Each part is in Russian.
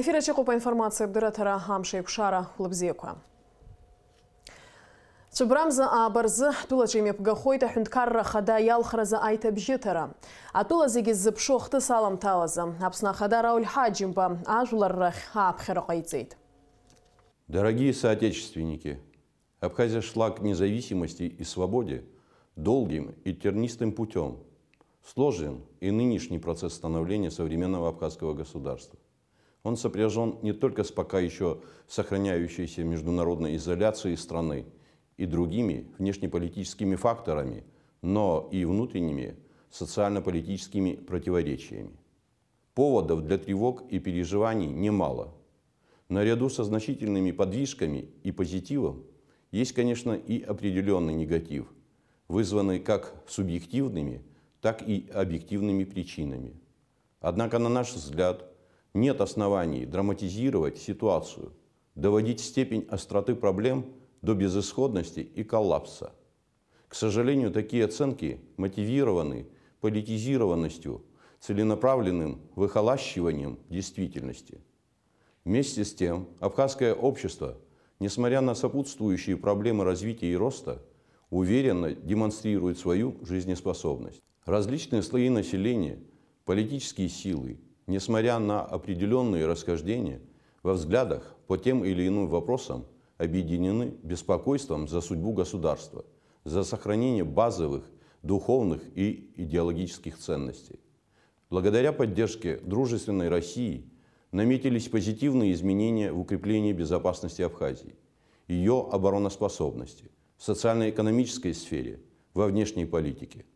Эфир Ачеку по информации Абдуратара Хамшейпшара Лабзекуа. Цәыбрамза аабарзы атәылаҿы имҩаԥгахоит аҳәынҭқарра ахада иалхразы аиҭабжьыҭара. Атәыла зегьы ззыԥшу ахҭыс аламҭалазы Аԥсны ахада Рауль Ҳаџьымба ажәлар рахь ааԥхьара ҟаиҵеит. Дорогие соотечественники, Абхазия шла к независимости и свободе долгим и тернистым путем. Сложен и нынешний процесс становления современного абхазского государства. Он сопряжен не только с пока еще сохраняющейся международной изоляцией страны и другими внешнеполитическими факторами, но и внутренними социально-политическими противоречиями. Поводов для тревог и переживаний немало. Наряду со значительными подвижками и позитивом есть, конечно, и определенный негатив, вызванный как субъективными, так и объективными причинами. Однако, на наш взгляд, нет оснований драматизировать ситуацию, доводить степень остроты проблем до безысходности и коллапса. К сожалению, такие оценки мотивированы политизированностью, целенаправленным выхолащиванием действительности. Вместе с тем, абхазское общество, несмотря на сопутствующие проблемы развития и роста, уверенно демонстрирует свою жизнеспособность. Различные слои населения, политические силы, Несмотря на определенные расхождения, во взглядах по тем или иным вопросам объединены беспокойством за судьбу государства, за сохранение базовых духовных и идеологических ценностей. Благодаря поддержке дружественной России наметились позитивные изменения в укреплении безопасности Абхазии, ее обороноспособности, в социально-экономической сфере, во внешней политике.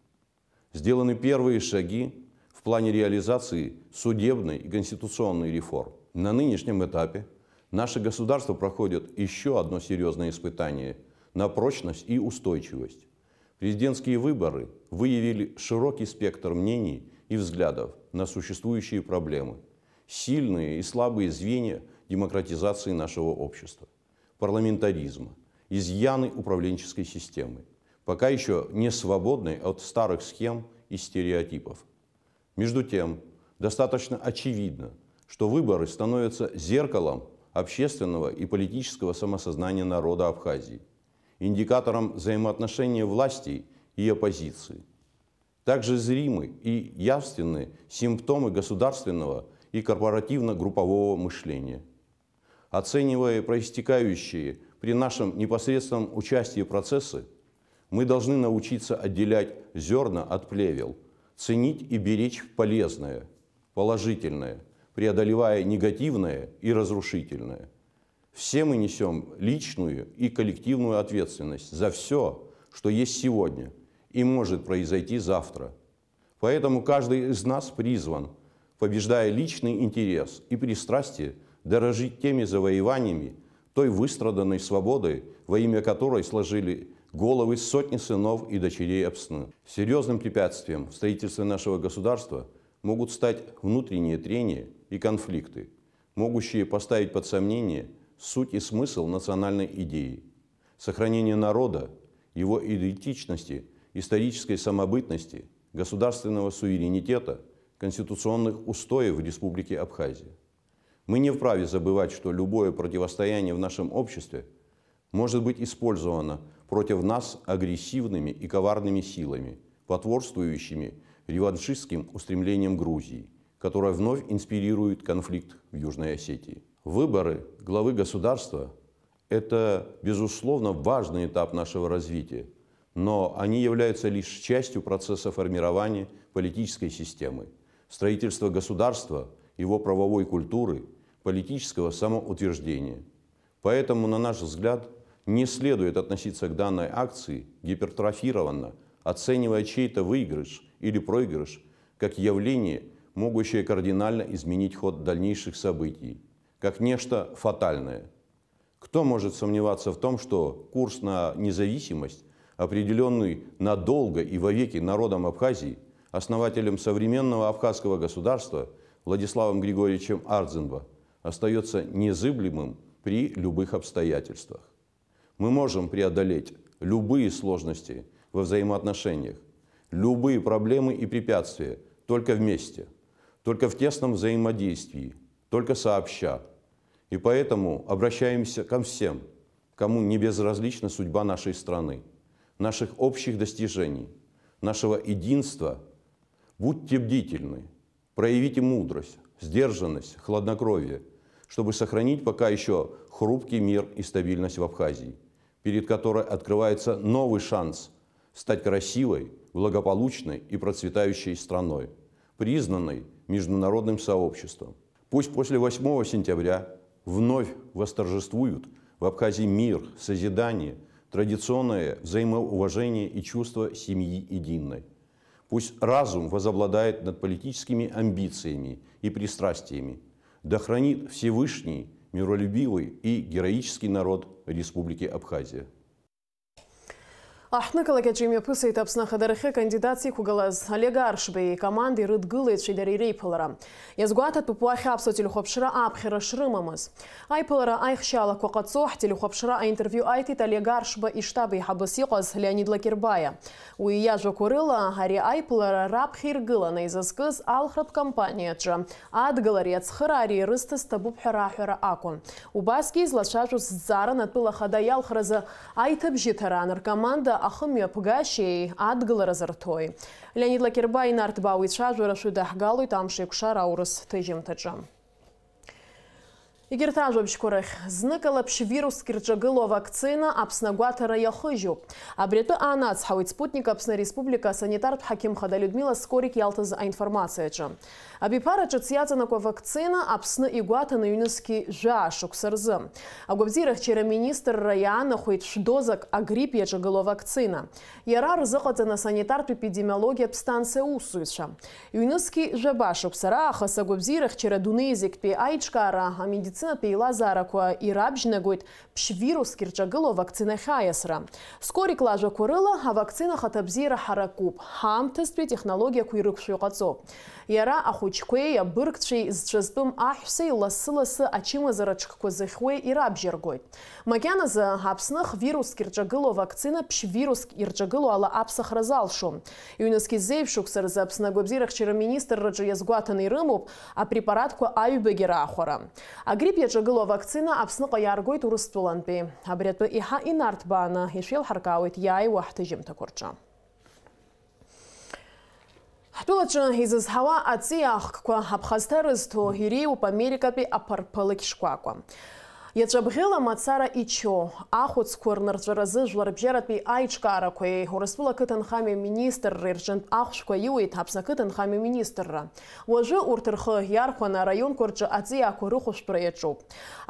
Сделаны первые шаги плане реализации судебной и конституционной реформ. На нынешнем этапе наше государство проходит еще одно серьезное испытание на прочность и устойчивость. Президентские выборы выявили широкий спектр мнений и взглядов на существующие проблемы, сильные и слабые звенья демократизации нашего общества, парламентаризма, изъяны управленческой системы, пока еще не свободной от старых схем и стереотипов – между тем, достаточно очевидно, что выборы становятся зеркалом общественного и политического самосознания народа Абхазии, индикатором взаимоотношения власти и оппозиции. Также зримы и явственны симптомы государственного и корпоративно-группового мышления. Оценивая проистекающие при нашем непосредственном участии процессы, мы должны научиться отделять зерна от плевел – ценить и беречь полезное, положительное, преодолевая негативное и разрушительное. Все мы несем личную и коллективную ответственность за все, что есть сегодня и может произойти завтра. Поэтому каждый из нас призван, побеждая личный интерес и пристрастие, дорожить теми завоеваниями, той выстраданной свободы, во имя которой сложили головы сотни сынов и дочерей Апсны. Серьезным препятствием в строительстве нашего государства могут стать внутренние трения и конфликты, могущие поставить под сомнение суть и смысл национальной идеи, сохранение народа, его идентичности, исторической самобытности, государственного суверенитета, конституционных устоев в Республике Абхазия. Мы не вправе забывать, что любое противостояние в нашем обществе – может быть использовано против нас агрессивными и коварными силами, потворствующими реваншистским устремлениям Грузии, которая вновь инспирирует конфликт в Южной Осетии. Выборы главы государства – это, безусловно, важный этап нашего развития, но они являются лишь частью процесса формирования политической системы, строительства государства, его правовой культуры, политического самоутверждения. Поэтому, на наш взгляд, не следует относиться к данной акции гипертрофированно, оценивая чей-то выигрыш или проигрыш как явление, могущее кардинально изменить ход дальнейших событий, как нечто фатальное. Кто может сомневаться в том, что курс на независимость, определенный надолго и вовеки народом Абхазии, основателем современного абхазского государства Владиславом Григорьевичем Ардзенба, остается незыблемым при любых обстоятельствах. Мы можем преодолеть любые сложности во взаимоотношениях, любые проблемы и препятствия только вместе, только в тесном взаимодействии, только сообща. И поэтому обращаемся ко всем, кому не безразлична судьба нашей страны, наших общих достижений, нашего единства. Будьте бдительны, проявите мудрость, сдержанность, хладнокровие, чтобы сохранить пока еще хрупкий мир и стабильность в Абхазии перед которой открывается новый шанс стать красивой, благополучной и процветающей страной, признанной международным сообществом. Пусть после 8 сентября вновь восторжествуют в Абхазии мир, созидание, традиционное взаимоуважение и чувство семьи единой. Пусть разум возобладает над политическими амбициями и пристрастиями, да хранит Всевышний – миролюбивый и героический народ Республики Абхазия. Ахныкалак аҿы имҩаԥысит Аԥсны кандидат иқәгылаз Олег Аршбеи икоманда ирыдгылеит дара иреиԥылара. Иазгәаҭатәуп уахь аԥсуа телехәаԥшра ааԥхьара шрымамыз. Аиԥылара аихшьаалақәа ҟаҵо ҳтелехәаԥшра аинтервиу аиҭеит Олег Аршба иштаб еиҳабыс иҟаз Леонид Лакербаиа. Уи иажәақәа рыла ари аиԥылара раԥхьа иргыланы изазкыз алхратә компаниа аҿы адгылари ацхыраари рысҭас ҭабуп ҳәа раҳәара акәын. Убасгьы излацәажәоз зҵааран атәыла хада иалхразы аиҭабжьыҭара анаркоманда ахымҩаԥгашьеи адгылара зарҭои леонид лакерба инарҭбаау ицәажәара шәы даҳгалоит амш еиқәшар аурыс ҭыжьымҭаҿы Игертажобщ корахь, зныкалапш вирус кирджагыло вакцина апснагуатара яхыжу. Абрету анац хауит спутник апсна республика санитар Хаким Хада Людмила Скорик ялтыз а информацияча. Абипара чацьяцанаква вакцина апсны игуата на жашук жа А губзирах чера министр раяна хуит шдозак а грипп ячагыло вакцина. Ярар рзыхата на санитар эпидемиология пстанция усуиша. Юныски жаба шуксара ахас губзирах чера дунезик пи айчкара а медицина вакцина лазаракуа и рабжнагойт пшвирус кирчагыло вакцина хаясра. Скорик лажа курыла, а вакцина хатабзира харакуб. Хамтаспе технология куйрыкшуйкацо. Яра ахучквея быркчей зчазбым ахсей ласы-ласы ачимазарачква зэхвей и рабжергойт. Макяназа апсных вирус кирчагыло вакцина пшвирус кирчагыло ала апсахра залшу. Юныски зейвшук сарза апснагобзирах чираминистр раджа язгуатаны рымуб, а препаратку аюбегера ахора. Агрип бежігілі вакцина апсыны қайаргой турист туланпи. Абретпі иха инарт баны, ешел харкауыт яй уақыты жемті көрчі. Ҳтәылаҿы изызҳауа аҵиаахкқәа у иреиуоуп пе апарԥылықь шкәакәа. Иаҵәабӷьыла мацара ичо, ахәыцқәа рнырҵәаразы жәларбжьаратәи аиҿкаарақәеи Урыстәыла ақыҭанхамҩа министрра ирҿынтә ахәшәқәа иуеит Аԥсны ақыҭанхамҩа министрра. Уажәы урҭ рхы иархәаны араионқәа рҿы аҵиаақәа рыхәшәтәра иаҿуп.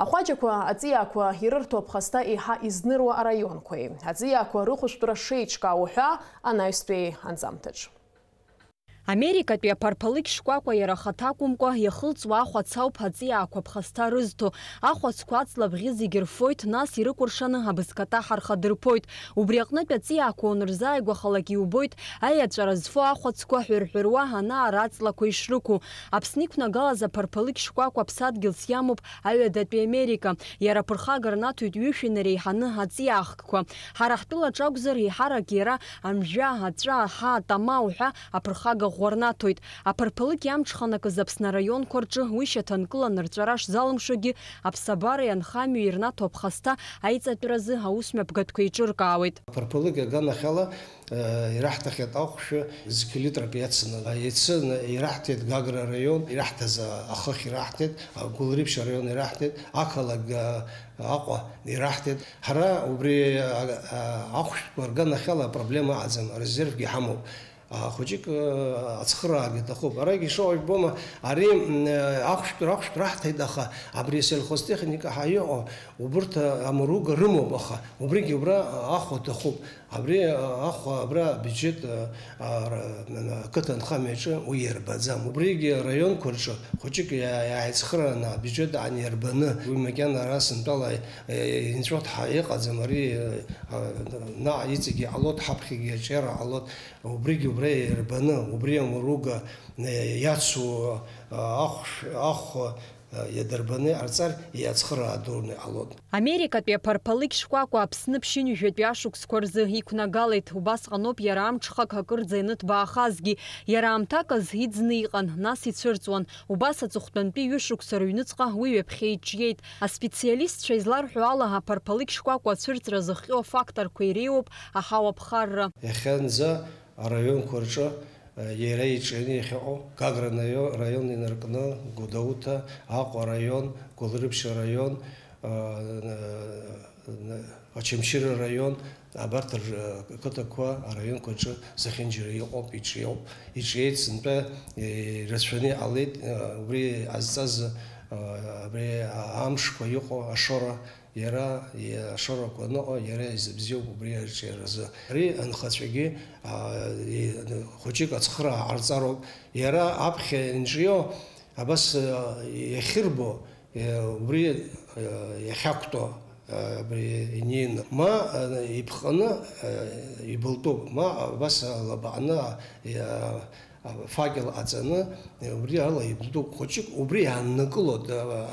Ахәаџьақәа аҵиаақәа ирырҭо аԥхасҭа еиҳа изныруа араионқәеи. Аҵиаақәа рыхәшәтәра шеиҿкаау ҳәа анаҩстәи анҵамҭаҿ америкатәи апарԥалыкь шкәакәа иара ахаҭа акәымкәа иахылҵуа ахәац ауп аҵиаақәа ԥхасҭа рызҭо ахәацқәа аҵла бӷьы зегьы рфоит нас ирыкәыршаны абызкатаҳа рхадырԥоит убри аҟнытә аҵиаақәа унырзааигәахалак иубоит аиаҵәара зфо ахәацқәа ҳәыр-ҳәыруа ана-ара аҵлақәа ишрықәу аԥсны иқәнагалаз апарԥалыкь шкәакәа аԥсадгьылс иамоуп аҩадатәи америка иара ԥырхага рнаҭоит ҩышәин иреиҳаны аҵиаахкқәа ҳара ҳтәылаҿ акәзар еиҳарак иара амжәа аҵәа аҳа атама уҳәа аԥырхага тойды. ӷәарнаҭоит аԥырԥалык иамҽханакыз аԥсны араионқәа рҿы уи шьаҭанкыл анырҵәара шзалымшогьы аԥсабареи анхамҩеи ирнаҭо аԥхасҭа аиҵатәразы аусмҩаԥгатәқәа еиҿыркаауеит аԥырԥалык ирганахьала э, ираҳҭахьеит ахәшәы зкилитрак иацны иацны ираҳҭеит гагра раион ираҳҭаз ахых ираҳҭеит гулрибшь раион ираҳҭеит ақалак Аҟәа ираҳҭеит ҳара убри ахәшәқәа рганахьала апроблема аӡам резервгьы ҳамоуп хучик ацхраги э, даху бараги шо альбома ари ахшпир э, ахшпир ахтай даха абри сельхозтехника хайо убурта амуруга рымобаха убриги убра ахо дахуб абре э, ахо абра бюджет э, кэтэнхамэчэ уерба за мубриге район курчо хочик я айцхрана бюджет анербны уймекан арасын талай э, инчрот хай казмари на айцги алот хапхи гечер алот убриге убре ербны убриам руга яцу ах ах едербаны арцар иацхра адурны алод америкатәи аԥарԥалыкь шкәакәа аԥсны ԥшьынҩажәатәи ашықәсқәа рзы иқәнагалеит убасҟаноуп иара амҽхак акырӡа иныҭбаахазгьы иара аамҭаказ иӡны иҟан нас и ицәырҵуан убас аҵыхәтәантәи ҩышықәса рыҩныҵҟа уи ҩаԥхьа иҿиеит аспециалистцәа изларҳәо ала аԥарԥалыкь шкәакәа ацәырҵра фактор афакторқәа иреиуоуп аҳауаԥхарра иахьанӡа араионқәа рҿы Э, ерей чени хео район инаркна гудаута ақо район гулрыбши район очемшир э, э, район район иоп, ичиоп алит иара ашарақәаныҟа иара изыбзиоуп убри арҿиаразы ари анхацәагьы хәыҷык ацхыраа ҟарҵароуп иара аԥхьа инҿио абас яхакто ма ма факел ацаны э, убри ала ибду хучик убри аннакылот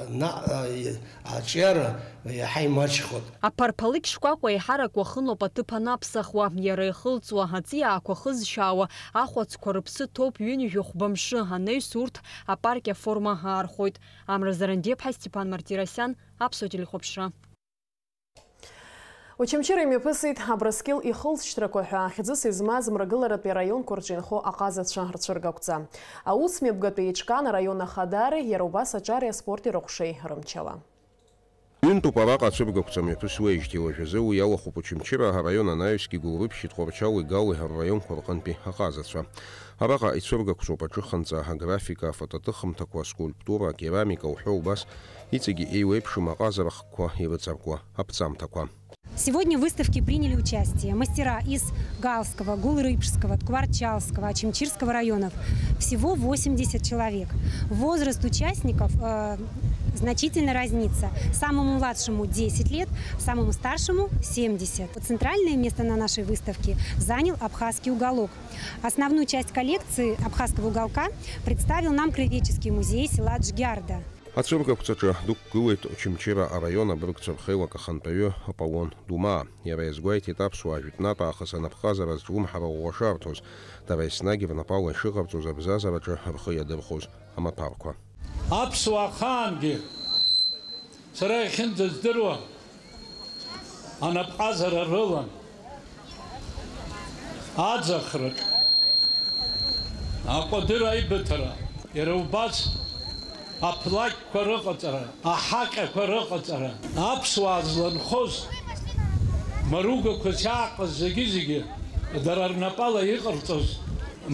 на э, ачара иаҳа э, имаҷхот апарпалыкь шкәакәа еиҳарак уахынлоуп аҭыԥ анаԥсахуа иара ихылҵуа аҵиаақәа хызшьаауа ахәацқәа рыԥсы топ ҩынҩажәа хәбамшы анаҩс урҭ апарк аформа аархоит амра зарандиеԥҳа степан мартиросян аԥсуа телехәаԥшра Учимчири мифсит Абраскил и Холштракоха хидзис измаз мрагыларат пе район Курчинхо аказат шахр чыргакца. А ус мебгаты ичкан района Хадары Ярова сачар я спорти рохшей рымчала. Юн тупава кацуб гокца мифс уэйшти вэшэзэ у яло хупу чимчира ха район Анаевски гулвып щитховчау и галы ха район Курханпи аказатца. Абака ицуб гокцу пачу ханца ха графика, фототыхам такуа скульптура, керамика ухёу бас, ицеги эйвэпшу мақазарахква и вэцарква, апцам такуа. Сегодня в выставке приняли участие мастера из Галского, Гулрыбского, Ткварчалского, Чемчирского районов. Всего 80 человек. Возраст участников э, значительно разнится. Самому младшему 10 лет, самому старшему 70. Центральное место на нашей выставке занял Абхазский уголок. Основную часть коллекции Абхазского уголка представил нам Краеведческий музей села Джгярда. Отсюда как кстати, ду гует очень чера района Брукцев Хева Каханпею Аполлон Дума. Я вас гует этап суажит на пахаса на пхаза раз двум хавагошартус. Давай снаги в напал шихарту за бзаза вача вхуя дерхоз ама парква. Апсуа ханги. Срехин дздерва. Ана пхаза рылан. Аджахрак. Ако дырай бетра. Ерубац აფლაი ქროყოწრა აჰაკე ქროყოწრა აფსვაძლან ხოს მრუგო ქოჩაყოს ზიგიზიგი და რარ ნაპალა იყრწოს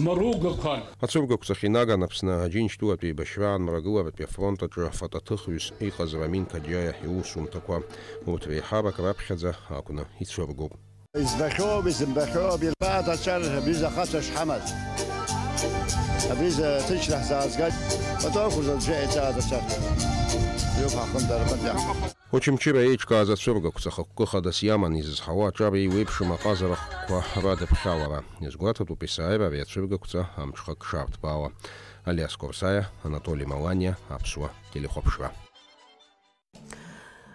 მრუგო ხან. აცურგო ქსახი ნაგანაფს ნა ჯინშტუატი ბაშვან მრაგუავეთ პე ფრონტა ჯრაფატა თხვის იყაზ რამინკა ჯაია ჰიუსუმ თქვა მოთვე ჰაბა კრაფხაძა აკუნა იცრობგო. ის ბახო ის ბახო ბადა ჩალ ბიზა ხაცა შამაც. ابيز تشرح زازغات وتوقف زوجه اتا هذا ოჩიმჩი რეიჩ გაზაცრობა გაქცახა ქოხადას იამანის ზავა ჭაბი ვიფშუმა ყაზარა ყვარადე ფშავარა ეს გუათოტუ პისაება ვიაცრობა გაქცა ამჩხა ქშავთ ბავა ალიას კორსაია ანატოლი მალანია აფშვა ტელეხოფშვა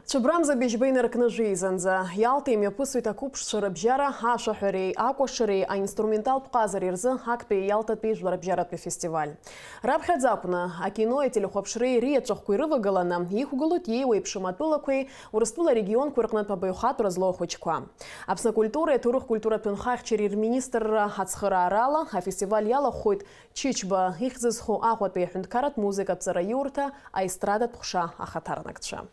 Чыбрамза бежбейнер кнажизанза. Ялтим япысуйта купшшыр бжара аша хөрей, акошырей, а инструментал пқазар ирзы хакпе ялта пейжлар пе фестиваль. Рабхадзапна, а кино и телехопшрей риячах куйрыва галана, их уголут ей уйпшим атпылакуй, регион куркнат пабаюхатура злоохочква. Апсна культура и турух культура пюнхах черир министр хацхыра арала, а фестиваль яла хойт чичба, их зысху ахуат пейхунткарат музыка пцара юрта, а эстрадат пхша ахатарнактша.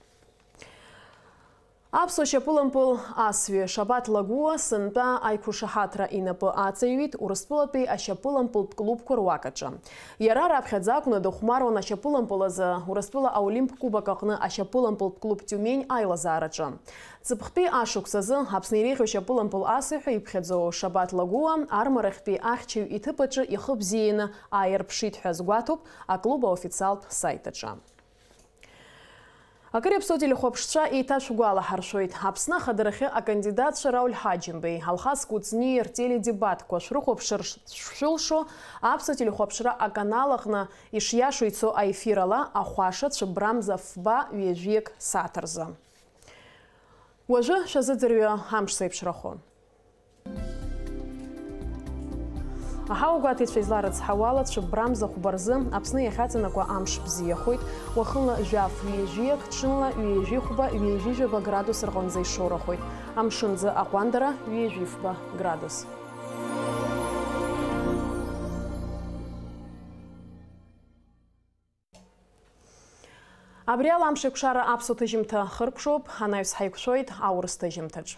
Апсо шапулампул асве шабат лагуа сынта айкуша хатра инапы ацеюит урыспылапей ашапулампул клуб курвакача. Яра рапхадзакуна духмару на за урыспыла аулимп кубак ақны ашапулампул клуб тюмень айлазарача. Цыпхпи ашуксазы апснериху шапулампул асвеху ипхадзоу шабат лагуа армарахпи ахчев итыпача ихыбзиена айрпшитхазгуатуп а клуба Официал сайтача. Акыр епсодил хопшца и ташугуала харшойт. Апсна хадарахе а кандидат Шарауль Хаджинбей. Алхас куцни иртели дебат кошру хопшир шилшо, апсотил хопшра а каналахна шуйцо айфирала ахуаша фба вежвек сатарза. Уажы шазыдырве хамш сейпшрахон. Аҳаугәаҭицәа изларыц ҳауалацәа брамзахә барзы Аԥсны иахьаҵанакуа амш бзиахоит, уахынла жәаф ҩежәиак, ҽынла ҩежәи хәба, ҩежәи жәаба градус рҟынӡа ишоурахоит. Амшынӡы аҟәандара ҩежәи фба градус. Абри аламш еиқәшара аԥсуа ҭыжьымҭа хыркәшоуп, анаҩс ҳаиқәшәоит аурыс ҭыжьымҭаҿ.